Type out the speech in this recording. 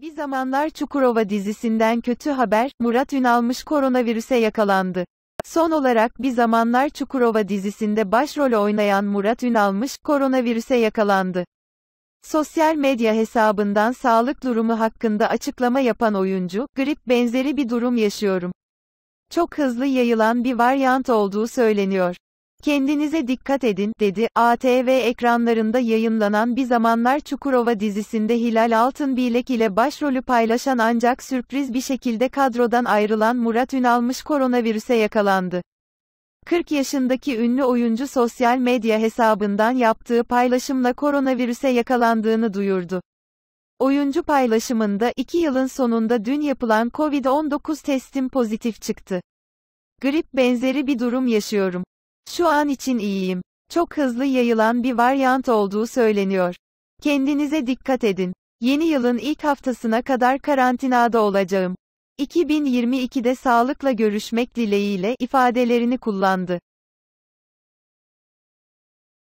Bir zamanlar Çukurova dizisinden kötü haber, Murat Ünalmış koronavirüse yakalandı. Son olarak Bir Zamanlar Çukurova dizisinde başrol oynayan Murat Ünalmış, koronavirüse yakalandı. Sosyal medya hesabından sağlık durumu hakkında açıklama yapan oyuncu, grip benzeri bir durum yaşıyorum. Çok hızlı yayılan bir varyant olduğu söyleniyor. Kendinize dikkat edin, dedi, ATV ekranlarında yayınlanan Bir Zamanlar Çukurova dizisinde Hilal Altınbilek ile başrolü paylaşan ancak sürpriz bir şekilde kadrodan ayrılan Murat Ünalmış koronavirüse yakalandı. 40 yaşındaki ünlü oyuncu sosyal medya hesabından yaptığı paylaşımla koronavirüse yakalandığını duyurdu. Oyuncu paylaşımında 2 yılın sonunda dün yapılan COVID-19 testim pozitif çıktı. Grip benzeri bir durum yaşıyorum. Şu an için iyiyim. Çok hızlı yayılan bir varyant olduğu söyleniyor. Kendinize dikkat edin. Yeni yılın ilk haftasına kadar karantinada olacağım. 2022'de sağlıkla görüşmek dileğiyle ifadelerini kullandı.